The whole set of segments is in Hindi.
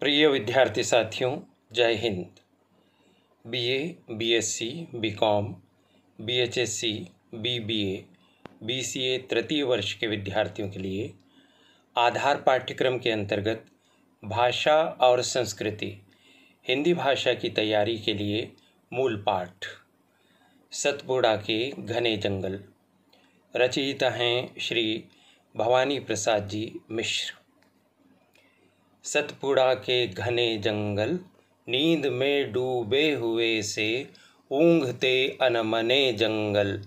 प्रिय विद्यार्थी साथियों जय हिंद बीए, बीएससी, बीकॉम, बीएचएससी, बीबीए, बीसीए तृतीय वर्ष के विद्यार्थियों के लिए आधार पाठ्यक्रम के अंतर्गत भाषा और संस्कृति हिंदी भाषा की तैयारी के लिए मूल पाठ सतपुड़ा के घने जंगल रचयिता हैं श्री भवानी प्रसाद जी मिश्र सतपुड़ा के घने जंगल नींद में डूबे हुए से ऊँघते अनमने जंगल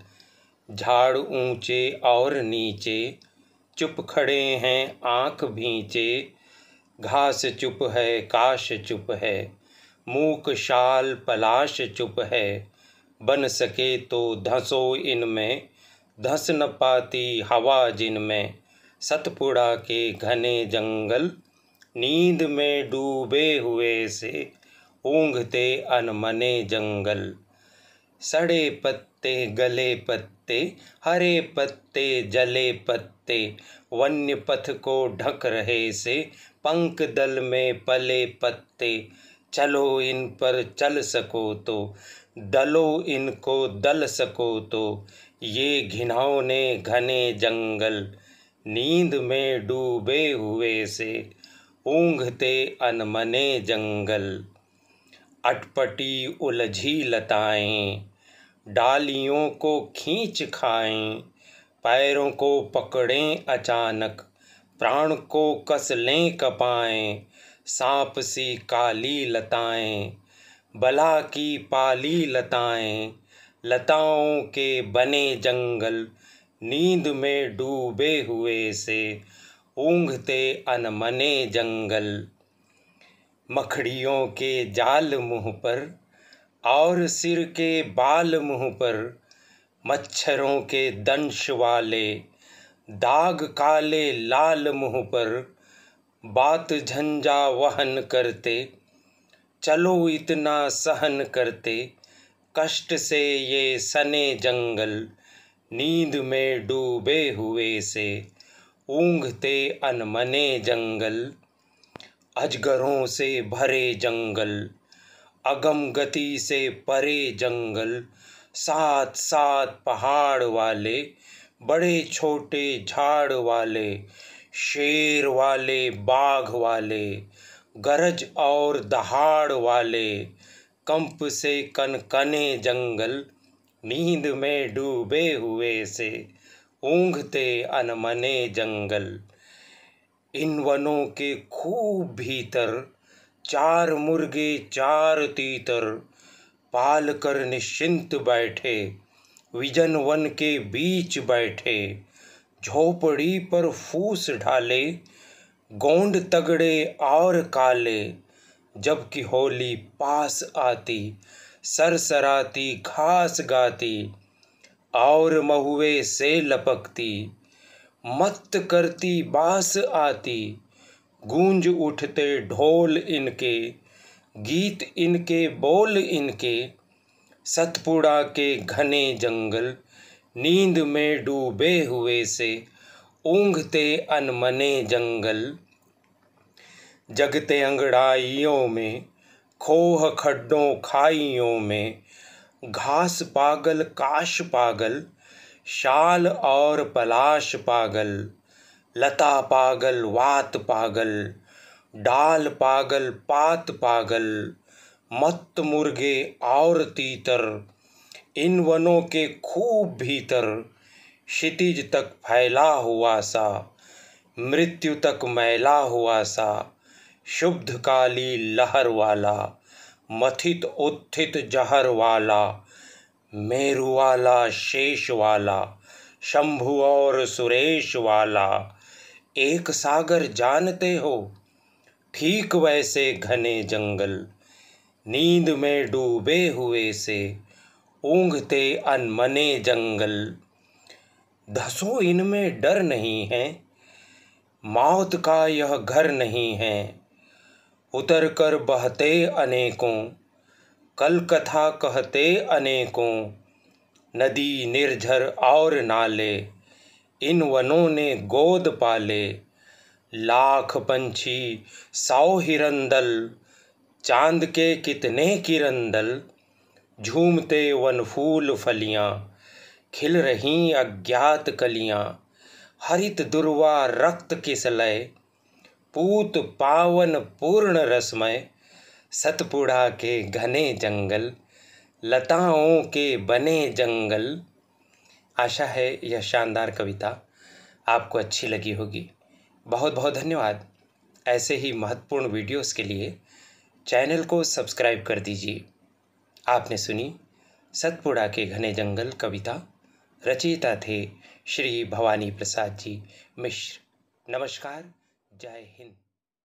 झाड़ ऊंचे और नीचे चुप खड़े हैं आँख भींचे घास चुप है काश चुप है मूक शाल पलाश चुप है बन सके तो धसो इनमें धस न पाती हवा जिनमें सतपुड़ा के घने जंगल नींद में डूबे हुए से ऊँगते अनमने जंगल सड़े पत्ते गले पत्ते हरे पत्ते जले पत्ते वन्य पथ को ढक रहे से पंख दल में पले पत्ते चलो इन पर चल सको तो दलो इनको दल सको तो ये घिनौने घने जंगल नींद में डूबे हुए से ऊँघते अनमने जंगल अटपटी उलझी लताएं डालियों को खींच खाएं पैरों को पकड़ें अचानक प्राण को कस लें कपाएं सांप सी काली लताएं बला की पाली लताएं लताओं के बने जंगल नींद में डूबे हुए से ऊँघते अनमने जंगल मखड़ियों के जाल मुँह पर और सिर के बाल मुँह पर मच्छरों के दंश वाले दाग काले लाल मुँह पर बात झंझा वहन करते चलो इतना सहन करते कष्ट से ये सने जंगल नींद में डूबे हुए से ऊँघते अनमने जंगल अजगरों से भरे जंगल अगम गति से परे जंगल साथ साथ पहाड़ वाले बड़े छोटे झाड़ वाले शेर वाले बाघ वाले गरज और दहाड़ वाले कंप से कनकने जंगल नींद में डूबे हुए से ऊँघते अनमने जंगल इन वनों के खूब भीतर चार मुर्गे चार तीतर पाल कर निश्चिंत बैठे विजन वन के बीच बैठे झोपड़ी पर फूस ढाले गोंड तगड़े और काले जबकि होली पास आती सरसराती घास गाती और महुए से लपकती मत करती बांस आती गूंज उठते ढोल इनके गीत इनके बोल इनके सतपुड़ा के घने जंगल नींद में डूबे हुए से ऊँघते अनमने जंगल जगते अंगड़ाइयों में खोह खड्डों खाइयों में घास पागल काश पागल शाल और पलाश पागल लता पागल वात पागल डाल पागल पात पागल मत मुर्गे और तीतर इन वनों के खूब भीतर क्षितिज तक फैला हुआ सा मृत्यु तक मैला हुआ सा शुद्ध काली लहर वाला मथित उत्थित जहर वाला मेरु वाला शेष वाला शंभु और सुरेश वाला एक सागर जानते हो ठीक वैसे घने जंगल नींद में डूबे हुए से ऊँघते अनमने जंगल धसो इनमें डर नहीं है मौत का यह घर नहीं है उतर कर बहते अनेकों कल कथा कहते अनेकों नदी निर्झर और नाले इन वनों ने गोद पाले लाख पंछी साओ हिरंदल चांद के कितने किरंदल झूमते वन फूल फलियाँ खिल रहीं अज्ञात कलियाँ हरित दुर्वा रक्त किसलय पूत पावन पूर्ण रसमय सतपुड़ा के घने जंगल लताओं के बने जंगल आशा है यह शानदार कविता आपको अच्छी लगी होगी बहुत बहुत धन्यवाद ऐसे ही महत्वपूर्ण वीडियोस के लिए चैनल को सब्सक्राइब कर दीजिए आपने सुनी सतपुड़ा के घने जंगल कविता रचयिता थे श्री भवानी प्रसाद जी मिश्र नमस्कार जय हिंद